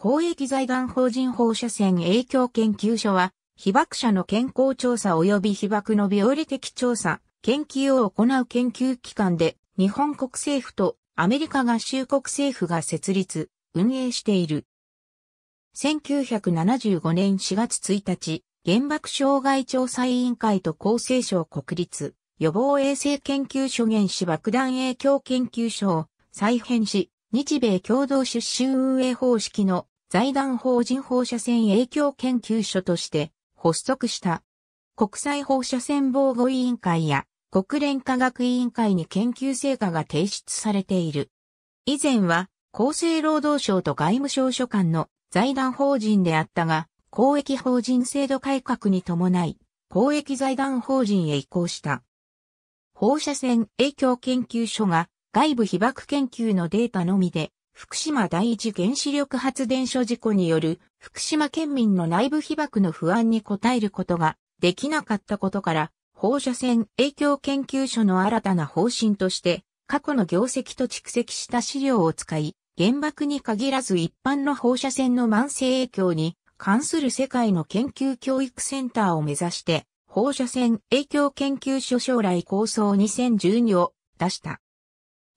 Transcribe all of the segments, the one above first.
公益財団法人放射線影響研究所は、被爆者の健康調査及び被爆の病理的調査、研究を行う研究機関で、日本国政府とアメリカ合衆国政府が設立、運営している。1975年4月1日、原爆障害調査委員会と厚生省国立予防衛生研究所原子爆弾影響研究所を再編し、日米共同出資運営方式の財団法人放射線影響研究所として発足した。国際放射線防護委員会や国連科学委員会に研究成果が提出されている。以前は厚生労働省と外務省所管の財団法人であったが、公益法人制度改革に伴い、公益財団法人へ移行した。放射線影響研究所が外部被爆研究のデータのみで福島第一原子力発電所事故による福島県民の内部被爆の不安に応えることができなかったことから、放射線影響研究所の新たな方針として、過去の業績と蓄積した資料を使い、原爆に限らず一般の放射線の慢性影響に関する世界の研究教育センターを目指して、放射線影響研究所将来構想2012を出した。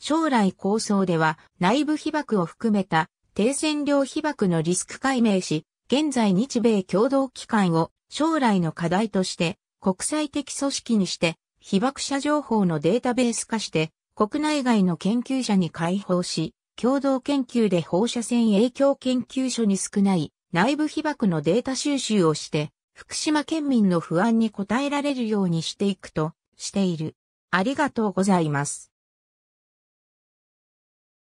将来構想では内部被爆を含めた低線量被爆のリスク解明し、現在日米共同機関を将来の課題として国際的組織にして被爆者情報のデータベース化して国内外の研究者に開放し、共同研究で放射線影響研究所に少ない内部被爆のデータ収集をして福島県民の不安に応えられるようにしていくとしている。ありがとうございます。